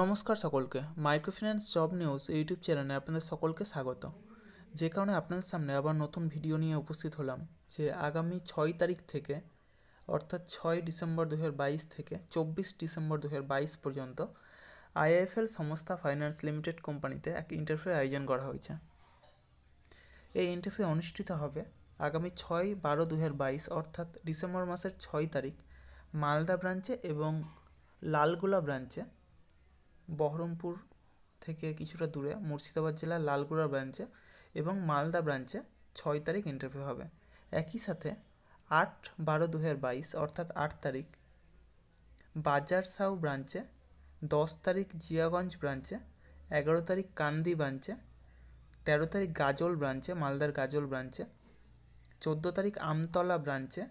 নমস্কার সকলকে microfinance job news YouTube চ্যানেলে আপনাদের সকলকে স্বাগত যে কারণে আপনাদের সামনে আবার নতুন ভিডিও নিয়ে উপস্থিত হলাম যে আগামী ছয় তারিখ থেকে অর্থাৎ ছয় ডিসেম্বর দু থেকে চব্বিশ ডিসেম্বর দু পর্যন্ত আইএফএল সংস্থা ফাইন্যান্স লিমিটেড কোম্পানিতে এক ইন্টারভিউ আয়োজন করা হয়েছে এই ইন্টারভিউ অনুষ্ঠিত হবে আগামী ছয় বারো দু অর্থাৎ ডিসেম্বর মাসের ছয় তারিখ মালদা ব্রাঞ্চে এবং লালগোলা ব্রাঞ্চে বহরমপুর থেকে কিছুটা দূরে মুর্শিদাবাদ জেলার লালগোড়া ব্রাঞ্চে এবং মালদা ব্রাঞ্চে ছয় তারিখ ইন্টারভিউ হবে একই সাথে আট বারো দু হাজার বাইশ অর্থাৎ আট তারিখ বাজার সাউ ব্রাঞ্চে দশ তারিখ জিয়াগঞ্জ ব্রাঞ্চে এগারো তারিখ কান্দি ব্রাঞ্চে তেরো তারিখ গাজল ব্রাঞ্চে মালদার গাজল ব্রাঞ্চে চোদ্দো তারিখ আমতলা ব্রাঞ্চে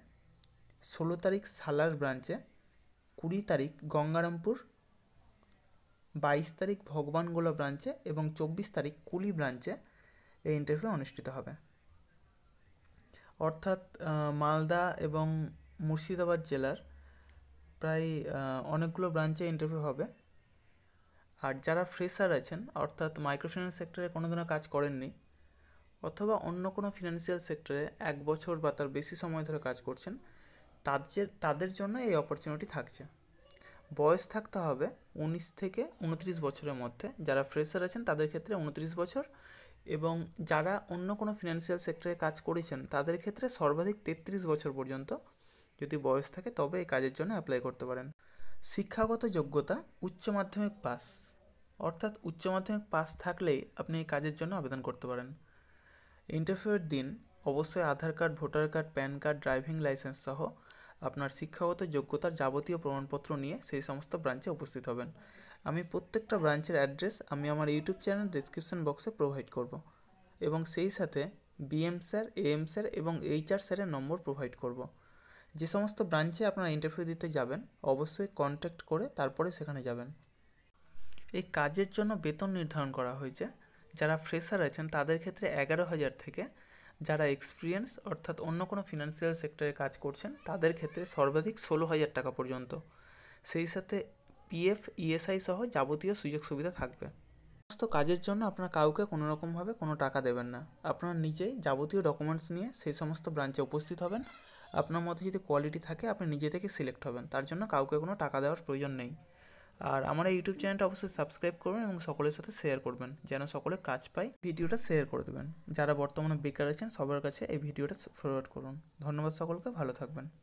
ষোলো তারিখ সালার ব্রাঞ্চে কুড়ি তারিখ গঙ্গারামপুর বাইশ তারিখ ভগবানগোলা ব্রাঞ্চে এবং চব্বিশ তারিখ কুলি ব্রাঞ্চে এই ইন্টারভিউ অনুষ্ঠিত হবে অর্থাৎ মালদা এবং মুর্শিদাবাদ জেলার প্রায় অনেকগুলো ব্রাঞ্চে ইন্টারভিউ হবে আর যারা ফ্রেশার আছেন অর্থাৎ মাইক্রোফিন্যান্স সেক্টরে কোনো দিনও কাজ করেননি অথবা অন্য কোনো ফিনান্সিয়াল সেক্টরে এক বছর বা তার বেশি সময় ধরে কাজ করছেন তাদের তাদের জন্য এই অপরচুনিটি থাকছে বয়স থাকতে হবে উনিশ থেকে উনত্রিশ বছরের মধ্যে যারা ফ্রেশার আছেন তাদের ক্ষেত্রে উনত্রিশ বছর এবং যারা অন্য কোনো ফিনান্সিয়াল সেক্টরে কাজ করেছেন তাদের ক্ষেত্রে সর্বাধিক তেত্রিশ বছর পর্যন্ত যদি বয়স থাকে তবে এই কাজের জন্য অ্যাপ্লাই করতে পারেন শিক্ষাগত যোগ্যতা উচ্চ মাধ্যমিক পাস অর্থাৎ উচ্চ মাধ্যমিক পাস থাকলেই আপনি এই কাজের জন্য আবেদন করতে পারেন ইন্টারভিউয়ের দিন অবশ্যই Aadhaar card voter card PAN card driving licence সহ আপনার শিক্ষাগত যোগ্যতার যাবতীয় প্রমাণপত্র নিয়ে সেই সমস্ত ব্রাঞ্চে উপস্থিত হবেন আমি প্রত্যেকটা ব্রাঞ্চের অ্যাড্রেস আমি আমার ইউটিউব চ্যানেল ডিসক্রিপশন বক্সে প্রোভাইড করব এবং সেই সাথে বিএম স্যার এএম স্যার এবং এইচআর স্যারের নম্বর প্রোভাইড করব যে সমস্ত ব্রাঞ্চে আপনারা ইন্টারভিউ দিতে যাবেন অবশ্যই কন্ট্যাক্ট করে তারপরে সেখানে যাবেন এই কাজের জন্য বেতন নির্ধারণ করা হয়েছে যারা ফ্রেশার আছেন তাদের ক্ষেত্রে এগারো হাজার থেকে যারা এক্সপিরিয়েন্স অর্থাৎ অন্য কোনো ফিনান্সিয়াল সেক্টরে কাজ করছেন তাদের ক্ষেত্রে সর্বাধিক ষোলো হাজার টাকা পর্যন্ত সেই সাথে পিএফ ইএসআই e সহ যাবতীয় সুযোগ সুবিধা থাকবে সমস্ত কাজের জন্য আপনার কাউকে কোনো রকমভাবে কোনো টাকা দেবেন না আপনার নিজেই যাবতীয় ডকুমেন্টস নিয়ে সেই সমস্ত ব্রাঞ্চে উপস্থিত হবেন আপনার মধ্যে যদি কোয়ালিটি থাকে আপনি নিজে থেকে সিলেক্ট হবেন তার জন্য কাউকে কোনো টাকা দেওয়ার প্রয়োজন নেই আর আমার এই ইউটিউব চ্যানেলটা অবশ্যই সাবস্ক্রাইব করবেন এবং সকলের সাথে শেয়ার করবেন যেন সকলে কাজ পায় ভিডিওটা শেয়ার করে দেবেন যারা বর্তমানে বেকার আছেন সবার কাছে এই ভিডিওটা ফরওয়ার্ড করুন ধন্যবাদ সকলকে ভালো থাকবেন